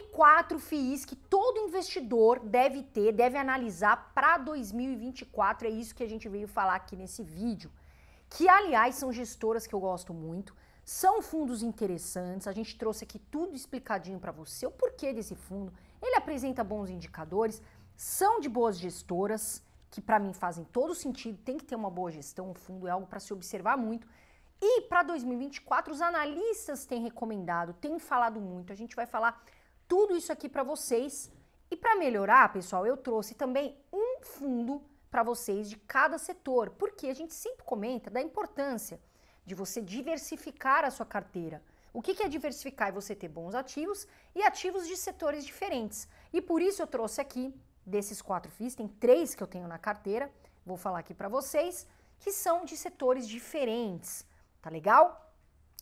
top 4 FIIs que todo investidor deve ter, deve analisar para 2024. É isso que a gente veio falar aqui nesse vídeo. Que, aliás, são gestoras que eu gosto muito, são fundos interessantes. A gente trouxe aqui tudo explicadinho para você o porquê desse fundo. Ele apresenta bons indicadores, são de boas gestoras, que para mim fazem todo sentido. Tem que ter uma boa gestão. O fundo é algo para se observar muito. E para 2024, os analistas têm recomendado, têm falado muito. A gente vai falar tudo isso aqui para vocês. E para melhorar, pessoal, eu trouxe também um fundo para vocês de cada setor, porque a gente sempre comenta da importância de você diversificar a sua carteira. O que é diversificar? É você ter bons ativos e ativos de setores diferentes. E por isso eu trouxe aqui desses quatro FIIs, tem três que eu tenho na carteira, vou falar aqui para vocês, que são de setores diferentes, tá legal?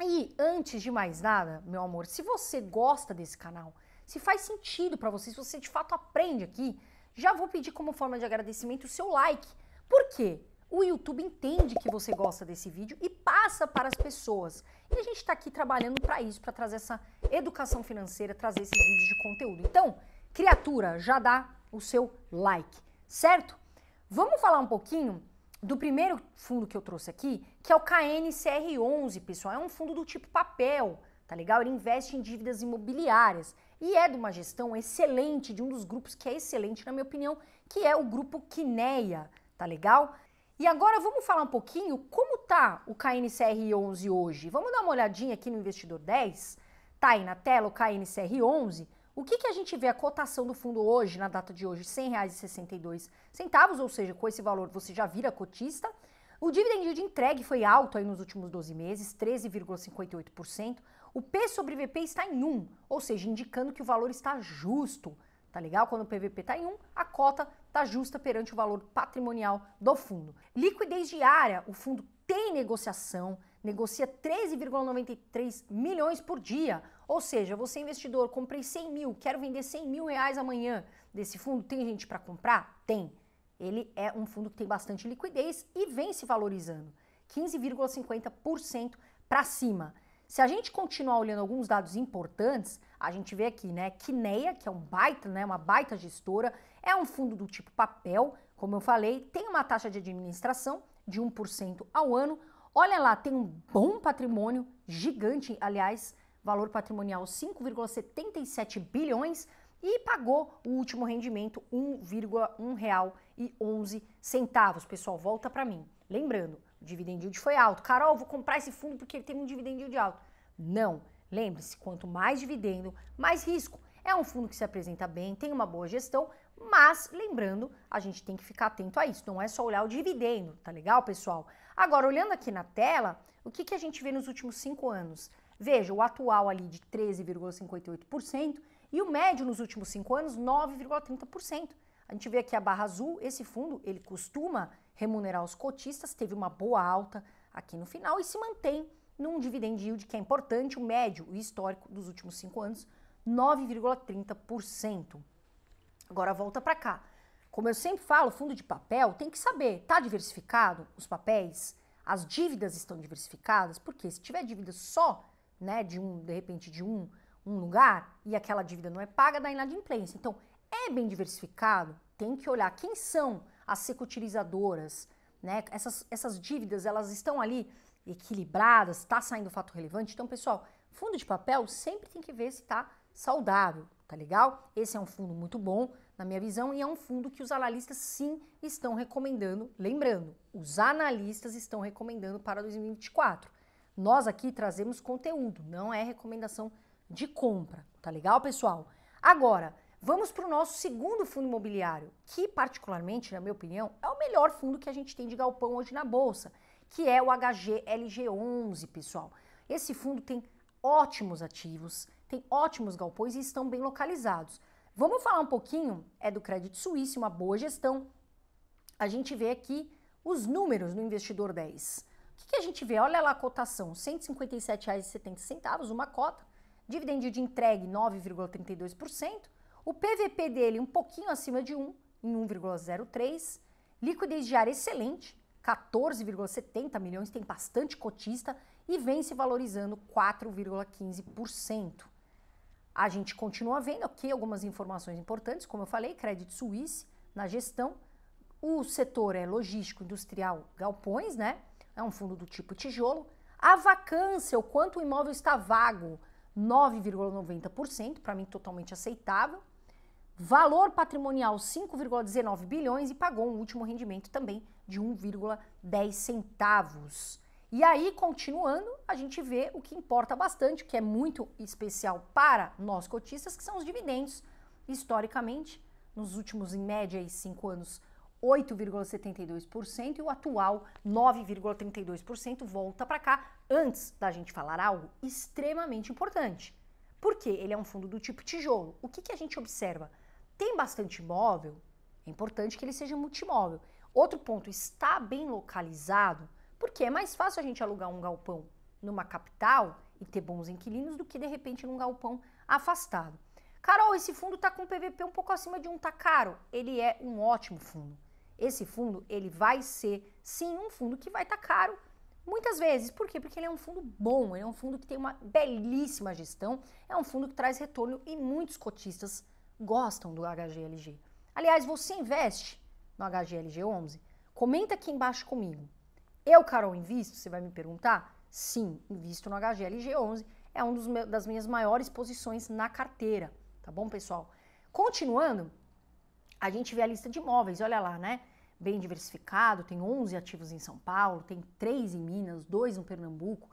E antes de mais nada, meu amor, se você gosta desse canal, se faz sentido para você, se você de fato aprende aqui, já vou pedir como forma de agradecimento o seu like. Por quê? O YouTube entende que você gosta desse vídeo e passa para as pessoas. E a gente está aqui trabalhando para isso, para trazer essa educação financeira, trazer esses vídeos de conteúdo. Então, criatura, já dá o seu like, certo? Vamos falar um pouquinho do primeiro fundo que eu trouxe aqui, que é o KNCR11, pessoal. É um fundo do tipo papel tá legal? Ele investe em dívidas imobiliárias e é de uma gestão excelente, de um dos grupos que é excelente, na minha opinião, que é o grupo Kineia, tá legal? E agora vamos falar um pouquinho como tá o KNCR11 hoje. Vamos dar uma olhadinha aqui no investidor 10? Tá aí na tela o KNCR11. O que, que a gente vê a cotação do fundo hoje, na data de hoje, R$ 100,62, ou seja, com esse valor você já vira cotista. O dividend yield entregue foi alto aí nos últimos 12 meses, 13,58%. O P sobre VP está em 1, ou seja, indicando que o valor está justo. Tá legal? Quando o PVP está em 1, a cota está justa perante o valor patrimonial do fundo. Liquidez diária, o fundo tem negociação, negocia 13,93 milhões por dia. Ou seja, você investidor, comprei 100 mil, quero vender 100 mil reais amanhã desse fundo, tem gente para comprar? Tem ele é um fundo que tem bastante liquidez e vem se valorizando, 15,50% para cima. Se a gente continuar olhando alguns dados importantes, a gente vê aqui, né, Quineia, que é um baita, né, uma baita gestora, é um fundo do tipo papel, como eu falei, tem uma taxa de administração de 1% ao ano. Olha lá, tem um bom patrimônio gigante, aliás, valor patrimonial 5,77 bilhões e pagou o último rendimento R$ 1,1 e 11 centavos. Pessoal, volta para mim. Lembrando, o dividend yield foi alto. Carol, vou comprar esse fundo porque ele tem um dividend yield alto. Não. Lembre-se, quanto mais dividendo, mais risco. É um fundo que se apresenta bem, tem uma boa gestão, mas lembrando, a gente tem que ficar atento a isso. Não é só olhar o dividendo, tá legal, pessoal? Agora, olhando aqui na tela, o que, que a gente vê nos últimos cinco anos? Veja, o atual ali de 13,58% e o médio nos últimos cinco anos, 9,30%. A gente vê aqui a barra azul, esse fundo, ele costuma remunerar os cotistas, teve uma boa alta aqui no final e se mantém num dividend yield que é importante, o médio e histórico dos últimos cinco anos, 9,30%. Agora volta para cá. Como eu sempre falo, fundo de papel tem que saber, tá diversificado os papéis? As dívidas estão diversificadas? Porque se tiver dívida só, né, de um, de repente de um, um lugar e aquela dívida não é paga, dá inadimplência. Então, é bem diversificado, tem que olhar quem são as secutilizadoras, né? Essas, essas dívidas, elas estão ali equilibradas, está saindo fato relevante. Então, pessoal, fundo de papel sempre tem que ver se está saudável, tá legal? Esse é um fundo muito bom, na minha visão, e é um fundo que os analistas sim estão recomendando. Lembrando, os analistas estão recomendando para 2024. Nós aqui trazemos conteúdo, não é recomendação de compra, tá legal, pessoal? Agora, Vamos para o nosso segundo fundo imobiliário, que particularmente, na minha opinião, é o melhor fundo que a gente tem de galpão hoje na bolsa, que é o HGLG11, pessoal. Esse fundo tem ótimos ativos, tem ótimos galpões e estão bem localizados. Vamos falar um pouquinho, é do Crédito Suíço, uma boa gestão. A gente vê aqui os números no investidor 10. O que, que a gente vê? Olha lá a cotação, R$ 157,70 uma cota, dividendo de entregue 9,32%, o PVP dele um pouquinho acima de 1, em 1,03. Liquidez diária excelente, 14,70 milhões, tem bastante cotista e vem se valorizando 4,15%. A gente continua vendo aqui algumas informações importantes, como eu falei, Crédito Suíça na gestão. O setor é logístico, industrial, galpões, né? É um fundo do tipo tijolo. A vacância, o quanto o imóvel está vago, 9,90%, para mim totalmente aceitável valor patrimonial 5,19 bilhões e pagou um último rendimento também de 1,10 centavos. E aí, continuando, a gente vê o que importa bastante, que é muito especial para nós cotistas, que são os dividendos. Historicamente, nos últimos, em média, cinco anos, 8,72% e o atual 9,32% volta para cá antes da gente falar algo extremamente importante. Porque ele é um fundo do tipo tijolo. O que, que a gente observa? Tem bastante imóvel, é importante que ele seja multimóvel. Outro ponto, está bem localizado, porque é mais fácil a gente alugar um galpão numa capital e ter bons inquilinos do que de repente num galpão afastado. Carol, esse fundo está com PVP um pouco acima de um, tá caro. Ele é um ótimo fundo. Esse fundo, ele vai ser, sim, um fundo que vai estar tá caro muitas vezes. Por quê? Porque ele é um fundo bom, ele é um fundo que tem uma belíssima gestão, é um fundo que traz retorno e muitos cotistas gostam do HGLG. Aliás, você investe no HGLG 11? Comenta aqui embaixo comigo. Eu, Carol, invisto? Você vai me perguntar? Sim, invisto no HGLG 11. É uma das minhas maiores posições na carteira, tá bom, pessoal? Continuando, a gente vê a lista de imóveis, olha lá, né? Bem diversificado, tem 11 ativos em São Paulo, tem 3 em Minas, 2 no Pernambuco,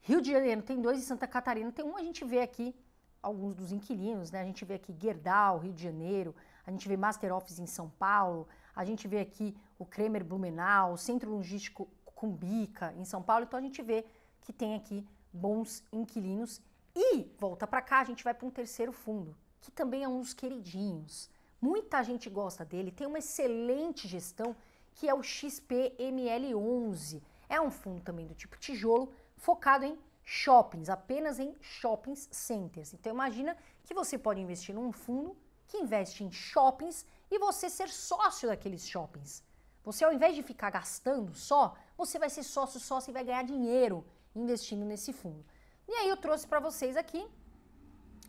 Rio de Janeiro tem 2 e Santa Catarina tem um, a gente vê aqui alguns dos inquilinos, né? A gente vê aqui Gerdau, Rio de Janeiro, a gente vê Master Office em São Paulo, a gente vê aqui o Kremer Blumenau, o Centro Logístico Cumbica em São Paulo, então a gente vê que tem aqui bons inquilinos. E volta para cá, a gente vai para um terceiro fundo, que também é um dos queridinhos. Muita gente gosta dele, tem uma excelente gestão, que é o XPML11. É um fundo também do tipo tijolo, focado em shoppings, apenas em shoppings centers. Então imagina que você pode investir num fundo que investe em shoppings e você ser sócio daqueles shoppings. Você ao invés de ficar gastando só, você vai ser sócio sócio e vai ganhar dinheiro investindo nesse fundo. E aí eu trouxe para vocês aqui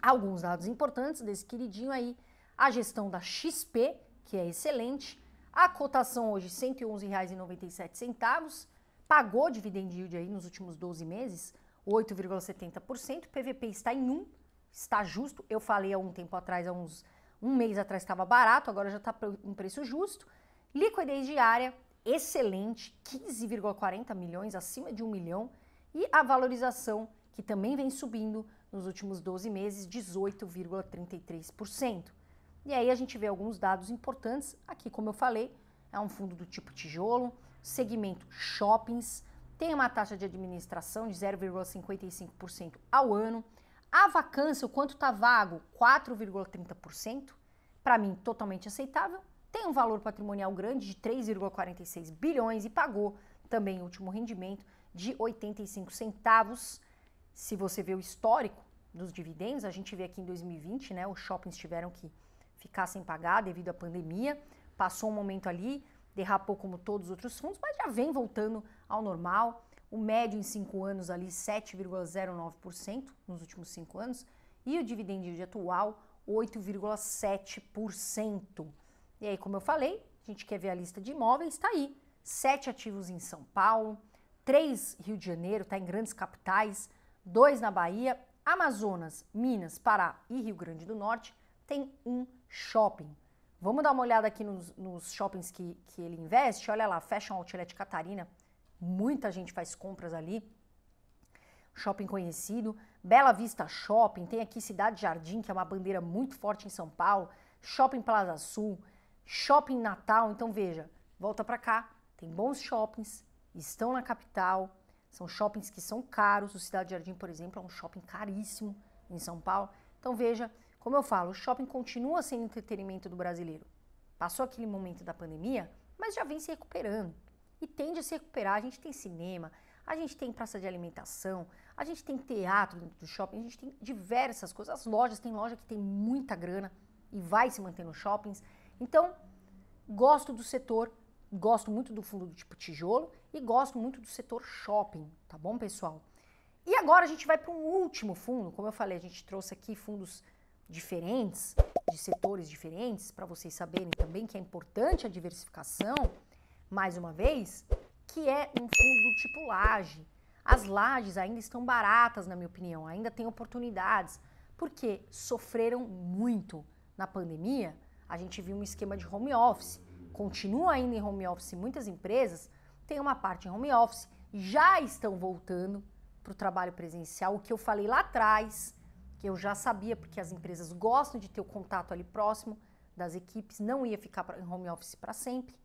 alguns dados importantes desse queridinho aí, a gestão da XP, que é excelente, a cotação hoje R$ 111,97, pagou dividend yield aí nos últimos 12 meses 8,70%. PVP está em 1, está justo. Eu falei há um tempo atrás, há uns um mês atrás estava barato, agora já está em preço justo. Liquidez diária excelente, 15,40 milhões, acima de 1 milhão. E a valorização, que também vem subindo nos últimos 12 meses, 18,33%. E aí a gente vê alguns dados importantes. Aqui, como eu falei, é um fundo do tipo tijolo, segmento shoppings, tem uma taxa de administração de 0,55% ao ano. A vacância, o quanto está vago, 4,30%, para mim totalmente aceitável. Tem um valor patrimonial grande de 3,46 bilhões e pagou também o último rendimento de 85 centavos. Se você vê o histórico dos dividendos, a gente vê aqui em 2020, né, os shoppings tiveram que ficar sem pagar devido à pandemia. Passou um momento ali, derrapou como todos os outros fundos, mas já vem voltando ao normal. O médio em cinco anos ali 7,09% nos últimos cinco anos e o dividendo yield atual 8,7%. E aí, como eu falei, a gente quer ver a lista de imóveis, está aí. Sete ativos em São Paulo, três Rio de Janeiro, está em grandes capitais, dois na Bahia, Amazonas, Minas, Pará e Rio Grande do Norte, tem um shopping. Vamos dar uma olhada aqui nos, nos shoppings que, que ele investe. Olha lá, Fashion Outlet Catarina. Muita gente faz compras ali. Shopping conhecido. Bela Vista Shopping. Tem aqui Cidade Jardim, que é uma bandeira muito forte em São Paulo. Shopping Plaza Sul. Shopping Natal. Então veja, volta para cá. Tem bons shoppings. Estão na capital. São shoppings que são caros. O Cidade Jardim, por exemplo, é um shopping caríssimo em São Paulo. Então veja como eu falo, o shopping continua sendo entretenimento do brasileiro. Passou aquele momento da pandemia, mas já vem se recuperando. E tende a se recuperar. A gente tem cinema, a gente tem praça de alimentação, a gente tem teatro dentro do shopping, a gente tem diversas coisas. As lojas, tem loja que tem muita grana e vai se manter nos shoppings. Então, gosto do setor, gosto muito do fundo do tipo tijolo e gosto muito do setor shopping, tá bom, pessoal? E agora a gente vai para um último fundo, como eu falei, a gente trouxe aqui fundos diferentes, de setores diferentes, para vocês saberem também que é importante a diversificação, mais uma vez, que é um fundo tipo laje. As lajes ainda estão baratas, na minha opinião, ainda tem oportunidades, porque sofreram muito na pandemia. A gente viu um esquema de home office, continua ainda em home office muitas empresas, tem uma parte em home office, já estão voltando para o trabalho presencial, o que eu falei lá atrás, que eu já sabia, porque as empresas gostam de ter o contato ali próximo das equipes, não ia ficar em home office para sempre.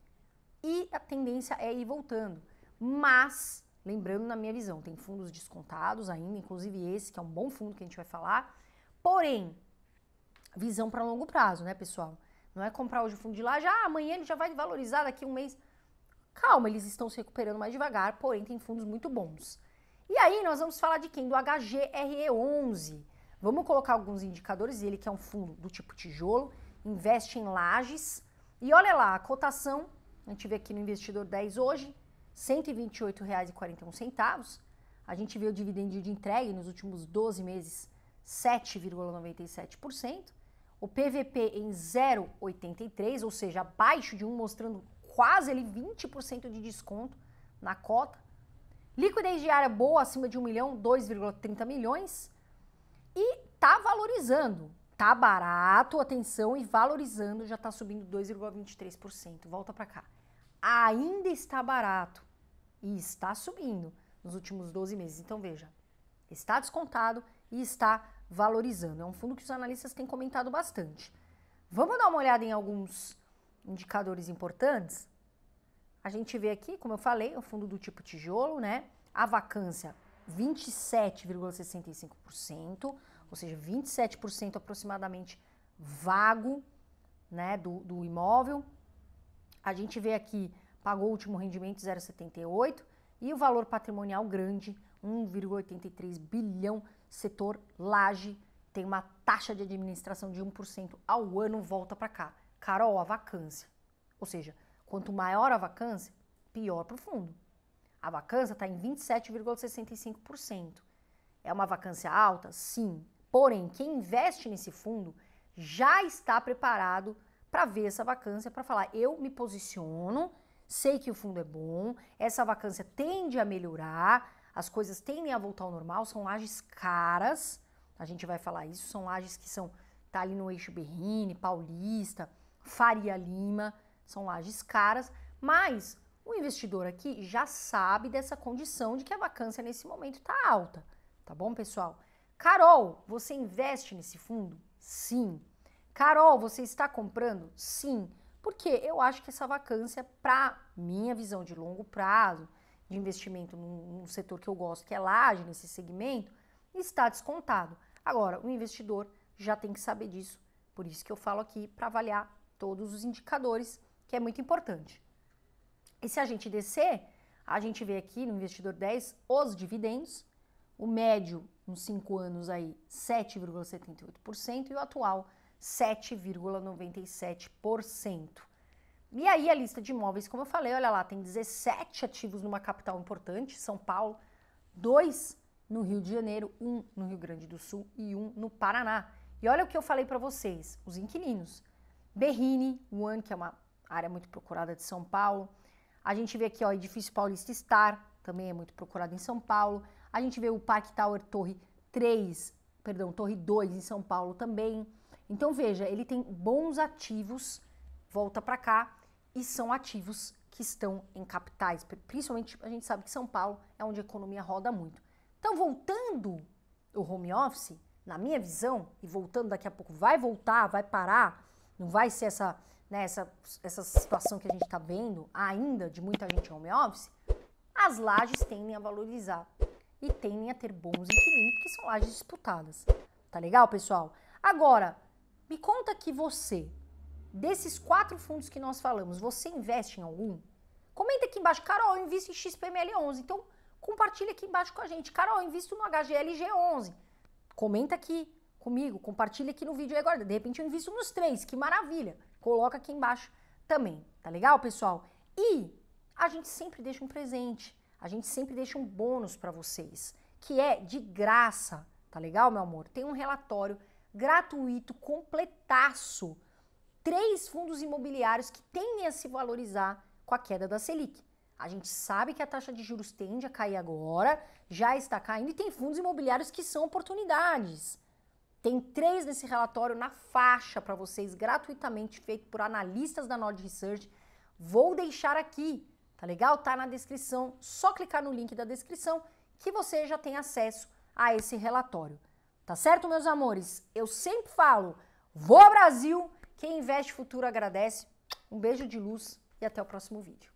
E a tendência é ir voltando. Mas, lembrando na minha visão, tem fundos descontados ainda, inclusive esse, que é um bom fundo que a gente vai falar. Porém, visão para longo prazo, né, pessoal? Não é comprar hoje o fundo de lá, já amanhã ele já vai valorizar daqui um mês. Calma, eles estão se recuperando mais devagar, porém tem fundos muito bons. E aí nós vamos falar de quem? Do HGRE11. Vamos colocar alguns indicadores. Ele que é um fundo do tipo tijolo, investe em lajes. E olha lá, a cotação, a gente vê aqui no investidor 10 hoje, R$ 128,41. A gente vê o dividendo de entrega nos últimos 12 meses, 7,97%. O PVP em 0,83, ou seja, abaixo de 1, mostrando quase ele 20% de desconto na cota. Liquidez diária boa, acima de 1 milhão, 2,30 milhões. E tá valorizando. Tá barato, atenção, e valorizando já tá subindo 2,23%. Volta para cá. Ainda está barato e está subindo nos últimos 12 meses. Então veja, está descontado e está valorizando. É um fundo que os analistas têm comentado bastante. Vamos dar uma olhada em alguns indicadores importantes? A gente vê aqui, como eu falei, o fundo do tipo tijolo, né? A vacância 27,65%, ou seja, 27% aproximadamente vago né, do, do imóvel. A gente vê aqui, pagou o último rendimento 0,78 e o valor patrimonial grande, 1,83 bilhão, setor laje, tem uma taxa de administração de 1% ao ano, volta para cá. Carol, a vacância. Ou seja, quanto maior a vacância, pior para o fundo. A vacância está em 27,65%. É uma vacância alta? Sim. Porém, quem investe nesse fundo já está preparado para ver essa vacância, para falar: eu me posiciono, sei que o fundo é bom, essa vacância tende a melhorar, as coisas tendem a voltar ao normal, são lajes caras, a gente vai falar isso, são lajes que são tá ali no eixo Berrini, Paulista, Faria Lima, são lajes caras, mas o investidor aqui já sabe dessa condição de que a vacância nesse momento está alta, tá bom, pessoal? Carol, você investe nesse fundo? Sim. Carol, você está comprando? Sim. Porque eu acho que essa vacância, para minha visão de longo prazo, de investimento num, setor que eu gosto, que é laje, nesse segmento, está descontado. Agora, o investidor já tem que saber disso, por isso que eu falo aqui para avaliar todos os indicadores, que é muito importante. E se a gente descer, a gente vê aqui no investidor 10 os dividendos, o médio nos 5 anos aí 7,78% e o atual 7,97%. E aí a lista de imóveis, como eu falei, olha lá, tem 17 ativos numa capital importante, São Paulo, dois no Rio de Janeiro, um no Rio Grande do Sul e um no Paraná. E olha o que eu falei para vocês, os inquilinos. Berrini, One, que é uma área muito procurada de São Paulo, a gente vê aqui, ó, edifício Paulista Star, também é muito procurado em São Paulo. A gente vê o Parque Tower Torre 3, perdão, Torre 2 em São Paulo também. Então veja, ele tem bons ativos, volta para cá, e são ativos que estão em capitais, principalmente a gente sabe que São Paulo é onde a economia roda muito. Então voltando o home office, na minha visão, e voltando daqui a pouco vai voltar, vai parar, não vai ser essa né, essa, essa situação que a gente está vendo ainda de muita gente home office, as lajes tendem a valorizar e tendem a ter bons inquilinos, porque são lajes disputadas. Tá legal, pessoal? Agora, me conta que você, desses quatro fundos que nós falamos, você investe em algum? Comenta aqui embaixo, Carol, eu invisto em XPML11. Então, compartilha aqui embaixo com a gente. Carol, eu invisto no HGLG11. Comenta aqui comigo, compartilha aqui no vídeo agora. De repente eu invisto nos três, que maravilha. Coloca aqui embaixo também, tá legal, pessoal? E a gente sempre deixa um presente, a gente sempre deixa um bônus para vocês, que é de graça, tá legal, meu amor? Tem um relatório gratuito, completaço, três fundos imobiliários que tendem a se valorizar com a queda da Selic. A gente sabe que a taxa de juros tende a cair agora, já está caindo e tem fundos imobiliários que são oportunidades. Tem três nesse relatório na faixa para vocês, gratuitamente, feito por analistas da Nord Research. Vou deixar aqui, tá legal? Tá na descrição. Só clicar no link da descrição que você já tem acesso a esse relatório. Tá certo, meus amores? Eu sempre falo, vou Brasil, quem investe futuro agradece. Um beijo de luz e até o próximo vídeo.